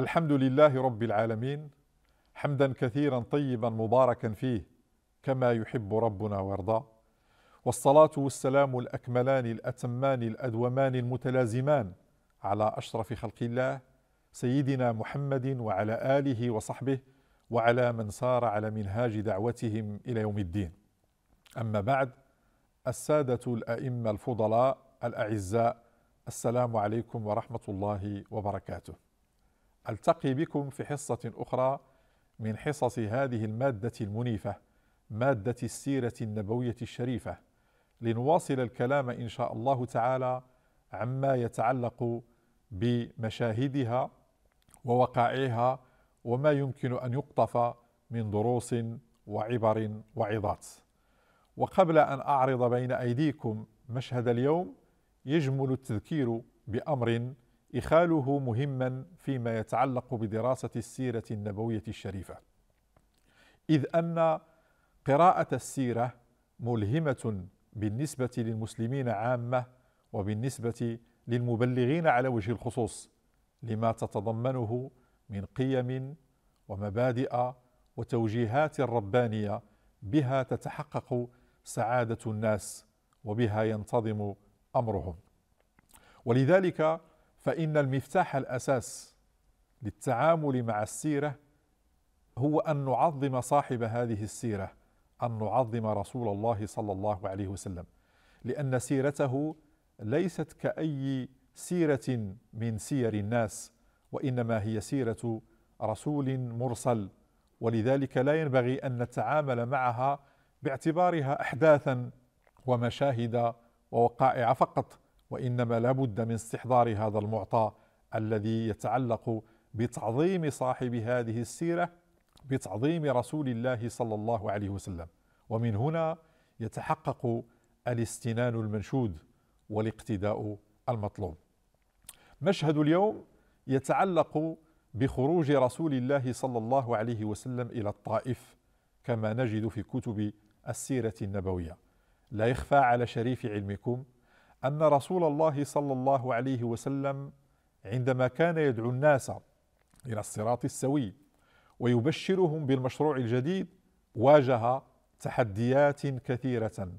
الحمد لله رب العالمين حمدا كثيرا طيبا مباركا فيه كما يحب ربنا ويرضى والصلاه والسلام الاكملان الاتمان الادومان المتلازمان على اشرف خلق الله سيدنا محمد وعلى اله وصحبه وعلى من سار على منهاج دعوتهم الى يوم الدين اما بعد الساده الائمه الفضلاء الاعزاء السلام عليكم ورحمه الله وبركاته التقي بكم في حصه اخرى من حصص هذه الماده المنيفه ماده السيره النبويه الشريفه لنواصل الكلام ان شاء الله تعالى عما يتعلق بمشاهدها ووقائعها وما يمكن ان يقطف من دروس وعبر وعظات وقبل ان اعرض بين ايديكم مشهد اليوم يجمل التذكير بامر إخاله مهما فيما يتعلق بدراسة السيرة النبوية الشريفة إذ أن قراءة السيرة ملهمة بالنسبة للمسلمين عامة وبالنسبة للمبلغين على وجه الخصوص لما تتضمنه من قيم ومبادئ وتوجيهات ربانية بها تتحقق سعادة الناس وبها ينتظم أمرهم ولذلك فإن المفتاح الأساس للتعامل مع السيرة هو أن نعظم صاحب هذه السيرة أن نعظم رسول الله صلى الله عليه وسلم لأن سيرته ليست كأي سيرة من سير الناس وإنما هي سيرة رسول مرسل ولذلك لا ينبغي أن نتعامل معها باعتبارها أحداثا ومشاهد ووقائع فقط وانما لا بد من استحضار هذا المعطى الذي يتعلق بتعظيم صاحب هذه السيره بتعظيم رسول الله صلى الله عليه وسلم ومن هنا يتحقق الاستنان المنشود والاقتداء المطلوب مشهد اليوم يتعلق بخروج رسول الله صلى الله عليه وسلم الى الطائف كما نجد في كتب السيره النبويه لا يخفى على شريف علمكم ان رسول الله صلى الله عليه وسلم عندما كان يدعو الناس الى الصراط السوي ويبشرهم بالمشروع الجديد واجه تحديات كثيره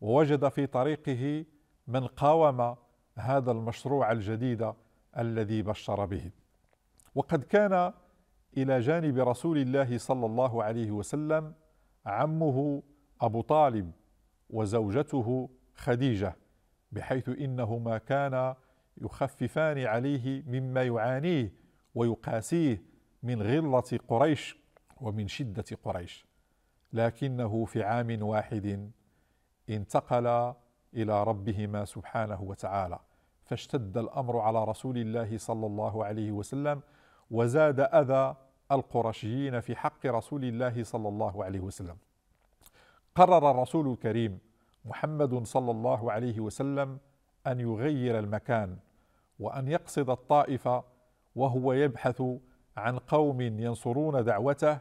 ووجد في طريقه من قاوم هذا المشروع الجديد الذي بشر به وقد كان الى جانب رسول الله صلى الله عليه وسلم عمه ابو طالب وزوجته خديجه بحيث انهما كانا يخففان عليه مما يعانيه ويقاسيه من غله قريش ومن شده قريش لكنه في عام واحد انتقل الى ربهما سبحانه وتعالى فاشتد الامر على رسول الله صلى الله عليه وسلم وزاد اذى القرشيين في حق رسول الله صلى الله عليه وسلم قرر الرسول الكريم محمد صلى الله عليه وسلم ان يغير المكان وان يقصد الطائف وهو يبحث عن قوم ينصرون دعوته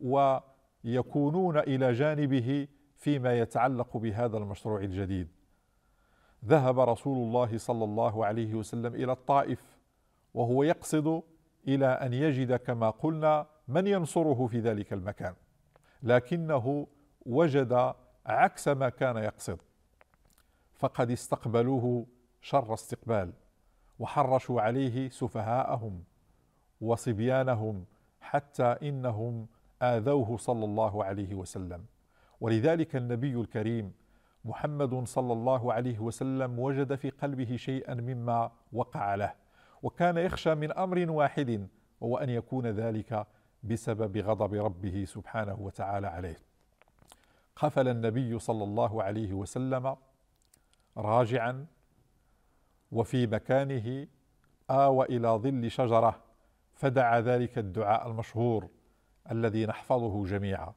ويكونون الى جانبه فيما يتعلق بهذا المشروع الجديد ذهب رسول الله صلى الله عليه وسلم الى الطائف وهو يقصد الى ان يجد كما قلنا من ينصره في ذلك المكان لكنه وجد عكس ما كان يقصد فقد استقبلوه شر استقبال وحرشوا عليه سفهاءهم وصبيانهم حتى انهم اذوه صلى الله عليه وسلم ولذلك النبي الكريم محمد صلى الله عليه وسلم وجد في قلبه شيئا مما وقع له وكان يخشى من امر واحد وهو ان يكون ذلك بسبب غضب ربه سبحانه وتعالى عليه قفل النبي صلى الله عليه وسلم راجعا وفي مكانه آوى آه، إلى ظل شجرة فدعا ذلك الدعاء المشهور الذي نحفظه جميعا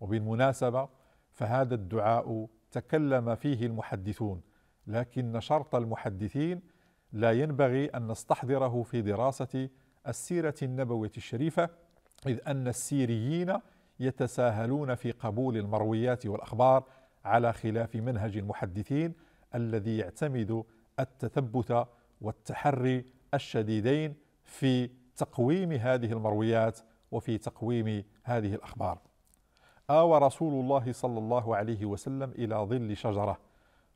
وبالمناسبة فهذا الدعاء تكلم فيه المحدثون لكن شرط المحدثين لا ينبغي أن نستحضره في دراسة السيرة النبوية الشريفة إذ أن السيريين يتساهلون في قبول المرويات والاخبار على خلاف منهج المحدثين الذي يعتمد التثبت والتحري الشديدين في تقويم هذه المرويات وفي تقويم هذه الاخبار. آوى رسول الله صلى الله عليه وسلم الى ظل شجره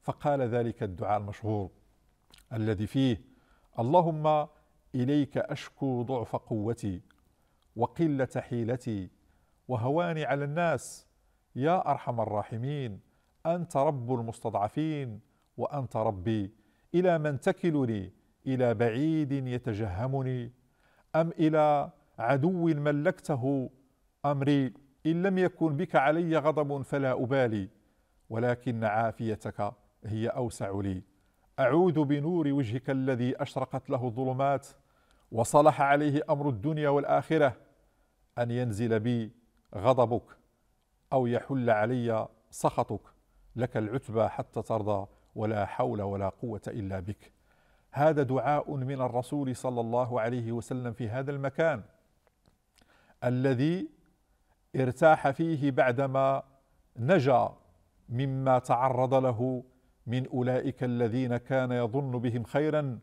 فقال ذلك الدعاء المشهور الذي فيه اللهم اليك اشكو ضعف قوتي وقله حيلتي وهواني على الناس يا ارحم الراحمين انت رب المستضعفين وانت ربي الى من تكلني الى بعيد يتجهمني ام الى عدو ملكته امري ان لم يكن بك علي غضب فلا ابالي ولكن عافيتك هي اوسع لي اعوذ بنور وجهك الذي اشرقت له الظلمات وصلح عليه امر الدنيا والاخره ان ينزل بي غضبك أو يحل علي سخطك لك العتبى حتى ترضى ولا حول ولا قوة إلا بك هذا دعاء من الرسول صلى الله عليه وسلم في هذا المكان الذي ارتاح فيه بعدما نجا مما تعرض له من اولئك الذين كان يظن بهم خيرا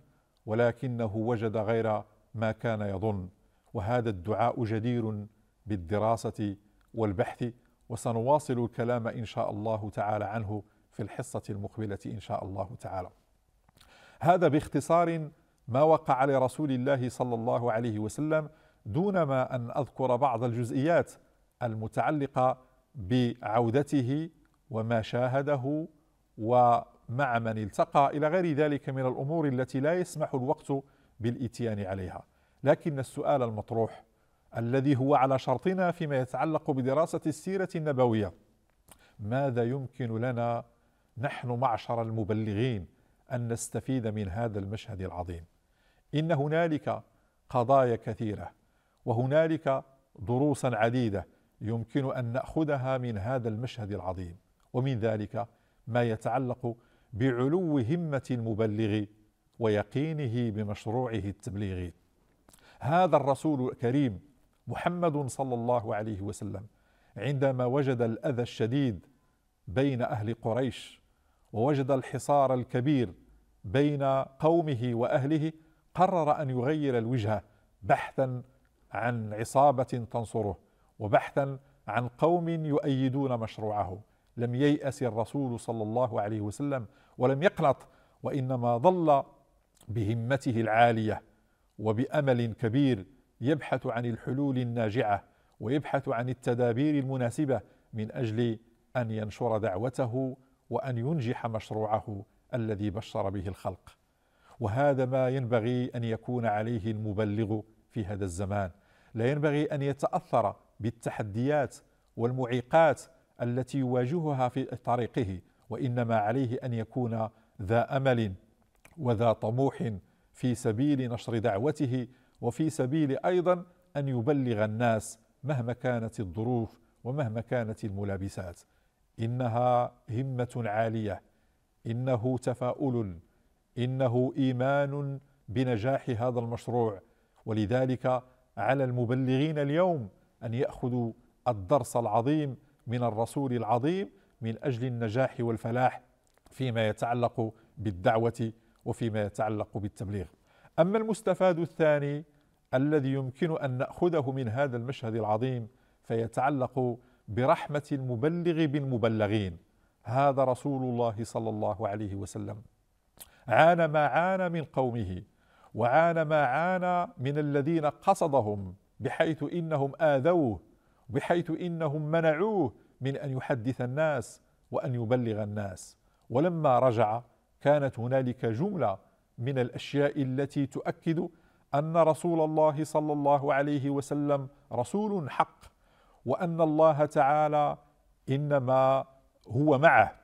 ولكنه وجد غير ما كان يظن وهذا الدعاء جدير بالدراسه والبحث وسنواصل الكلام ان شاء الله تعالى عنه في الحصه المقبله ان شاء الله تعالى. هذا باختصار ما وقع لرسول الله صلى الله عليه وسلم دون ما ان اذكر بعض الجزئيات المتعلقه بعودته وما شاهده ومع من التقى الى غير ذلك من الامور التي لا يسمح الوقت بالاتيان عليها لكن السؤال المطروح الذي هو على شرطنا فيما يتعلق بدراسة السيرة النبوية ماذا يمكن لنا نحن معشر المبلغين أن نستفيد من هذا المشهد العظيم إن هنالك قضايا كثيرة وهنالك دروسا عديدة يمكن أن نأخذها من هذا المشهد العظيم ومن ذلك ما يتعلق بعلو همة المبلغ ويقينه بمشروعه التبليغي هذا الرسول الكريم محمد صلى الله عليه وسلم عندما وجد الاذى الشديد بين اهل قريش ووجد الحصار الكبير بين قومه واهله قرر ان يغير الوجهه بحثا عن عصابه تنصره وبحثا عن قوم يؤيدون مشروعه لم ييأس الرسول صلى الله عليه وسلم ولم يقنط وإنما ظل بهمته العالية وبأمل كبير يبحث عن الحلول الناجعه ويبحث عن التدابير المناسبه من اجل ان ينشر دعوته وان ينجح مشروعه الذي بشر به الخلق وهذا ما ينبغي ان يكون عليه المبلغ في هذا الزمان لا ينبغي ان يتاثر بالتحديات والمعيقات التي يواجهها في طريقه وانما عليه ان يكون ذا امل وذا طموح في سبيل نشر دعوته وفي سبيل ايضا ان يبلغ الناس مهما كانت الظروف ومهما كانت الملابسات انها همه عاليه انه تفاؤل انه ايمان بنجاح هذا المشروع ولذلك على المبلغين اليوم ان ياخذوا الدرس العظيم من الرسول العظيم من اجل النجاح والفلاح فيما يتعلق بالدعوه وفيما يتعلق بالتبليغ اما المستفاد الثاني الذي يمكن ان ناخذه من هذا المشهد العظيم فيتعلق برحمه المبلغ بالمبلغين هذا رسول الله صلى الله عليه وسلم عانى ما عانى من قومه وعانى ما عانى من الذين قصدهم بحيث انهم اذوه بحيث انهم منعوه من ان يحدث الناس وان يبلغ الناس ولما رجع كانت هنالك جمله من الاشياء التي تؤكد ان رسول الله صلى الله عليه وسلم رسول حق وان الله تعالى انما هو معه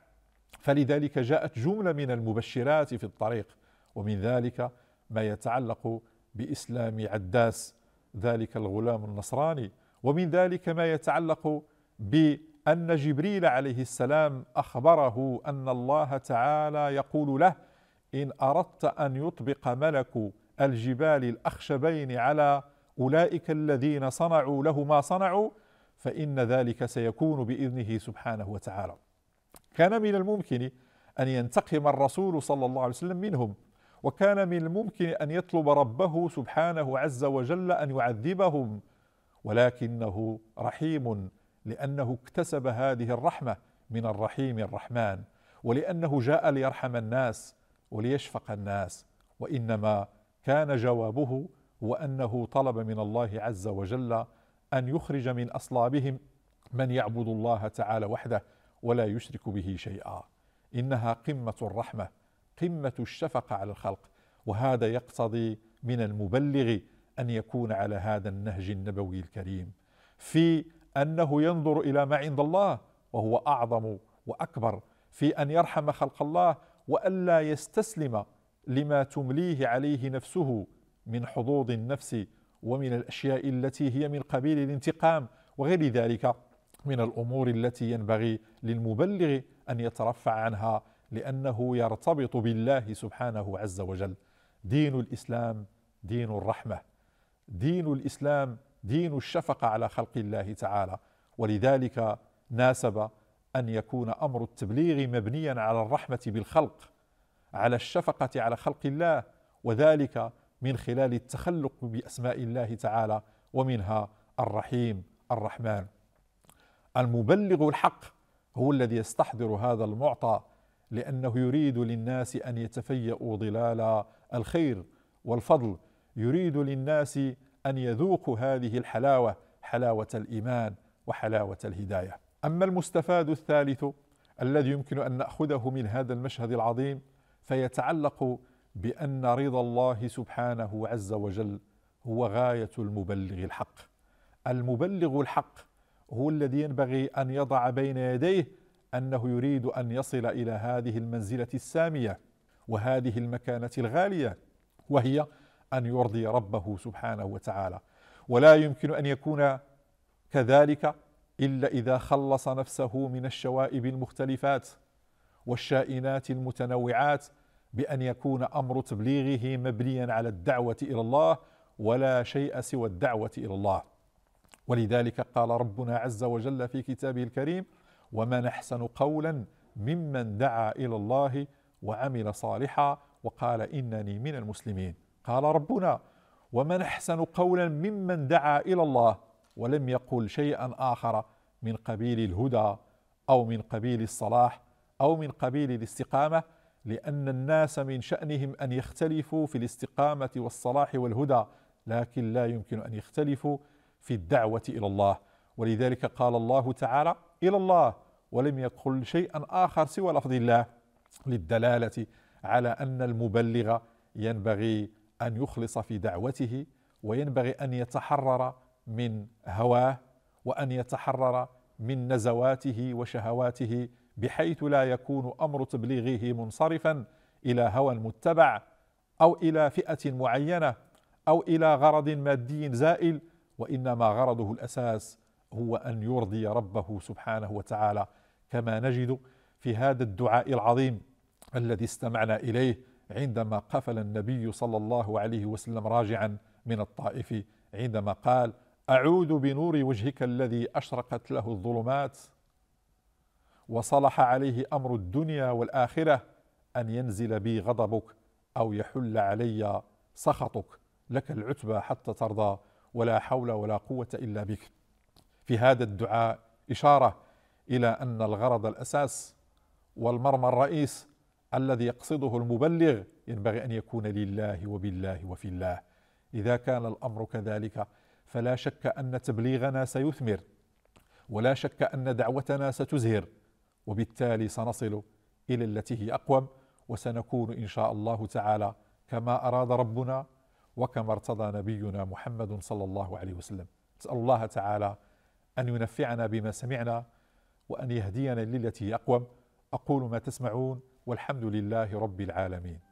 فلذلك جاءت جمله من المبشرات في الطريق ومن ذلك ما يتعلق باسلام عداس ذلك الغلام النصراني ومن ذلك ما يتعلق بان جبريل عليه السلام اخبره ان الله تعالى يقول له إن أردت أن يطبق ملك الجبال الأخشبين على أولئك الذين صنعوا له ما صنعوا فإن ذلك سيكون بإذنه سبحانه وتعالى كان من الممكن أن ينتقم الرسول صلى الله عليه وسلم منهم وكان من الممكن أن يطلب ربه سبحانه عز وجل أن يعذبهم ولكنه رحيم لأنه اكتسب هذه الرحمة من الرحيم الرحمن ولأنه جاء ليرحم الناس وليشفق الناس وانما كان جوابه هو انه طلب من الله عز وجل ان يخرج من اصلابهم من يعبد الله تعالى وحده ولا يشرك به شيئا انها قمه الرحمه قمه الشفقه على الخلق وهذا يقتضي من المبلغ ان يكون على هذا النهج النبوي الكريم في انه ينظر الى ما عند الله وهو اعظم واكبر في ان يرحم خلق الله والا يستسلم لما تمليه عليه نفسه من حظوظ النفس ومن الاشياء التي هي من قبيل الانتقام وغير ذلك من الامور التي ينبغي للمبلغ ان يترفع عنها لانه يرتبط بالله سبحانه عز وجل دين الاسلام دين الرحمه دين الاسلام دين الشفقه على خلق الله تعالى ولذلك ناسب أن يكون أمر التبليغ مبنيا على الرحمة بالخلق على الشفقة على خلق الله وذلك من خلال التخلق بأسماء الله تعالى ومنها الرحيم الرحمن المبلغ الحق هو الذي يستحضر هذا المعطى لأنه يريد للناس أن يتفيأوا ظلال الخير والفضل يريد للناس أن يذوقوا هذه الحلاوة حلاوة الإيمان وحلاوة الهداية أما المستفاد الثالث الذي يمكن أن نأخذه من هذا المشهد العظيم فيتعلق بأن رضا الله سبحانه عز وجل هو غاية المبلغ الحق المبلغ الحق هو الذي ينبغي أن يضع بين يديه أنه يريد أن يصل إلى هذه المنزلة السامية وهذه المكانة الغالية وهي أن يرضي ربه سبحانه وتعالى ولا يمكن أن يكون كذلك الا اذا خلص نفسه من الشوائب المختلفات والشائنات المتنوعات بان يكون امر تبليغه مبنيا على الدعوه الى الله ولا شيء سوى الدعوه الى الله ولذلك قال ربنا عز وجل في كتابه الكريم ومن احسن قولا ممن دعا الى الله وعمل صالحا وقال انني من المسلمين قال ربنا ومن احسن قولا ممن دعا الى الله ولم يقل شيئا آخر من قبيل الهدى أو من قبيل الصلاح أو من قبيل الاستقامة لأن الناس من شأنهم أن يختلفوا في الاستقامة والصلاح والهدى لكن لا يمكن أن يختلفوا في الدعوة إلى الله ولذلك قال الله تعالى إلى الله ولم يقل شيئا آخر سوى لفظ الله للدلالة على أن المبلغ ينبغي أن يخلص في دعوته وينبغي أن يتحرر من هواه وان يتحرر من نزواته وشهواته بحيث لا يكون امر تبليغه منصرفا الى هوى متبع او الى فئه معينه او الى غرض مادي زائل وانما غرضه الاساس هو ان يرضي ربه سبحانه وتعالى كما نجد في هذا الدعاء العظيم الذي استمعنا اليه عندما قفل النبي صلى الله عليه وسلم راجعا من الطائف عندما قال اعوذ بنور وجهك الذي اشرقت له الظلمات وصلح عليه امر الدنيا والاخره ان ينزل بي غضبك او يحل علي سخطك لك العتبى حتى ترضى ولا حول ولا قوه الا بك في هذا الدعاء اشاره الى ان الغرض الاساس والمرمى الرئيس الذي يقصده المبلغ ينبغي ان يكون لله وبالله وفي الله اذا كان الامر كذلك فلا شك ان تبليغنا سيثمر ولا شك ان دعوتنا ستزهر وبالتالي سنصل الى التي هي اقوم وسنكون ان شاء الله تعالى كما اراد ربنا وكما ارتضى نبينا محمد صلى الله عليه وسلم نسال الله تعالى ان ينفعنا بما سمعنا وان يهدينا للتي هي اقوم اقول ما تسمعون والحمد لله رب العالمين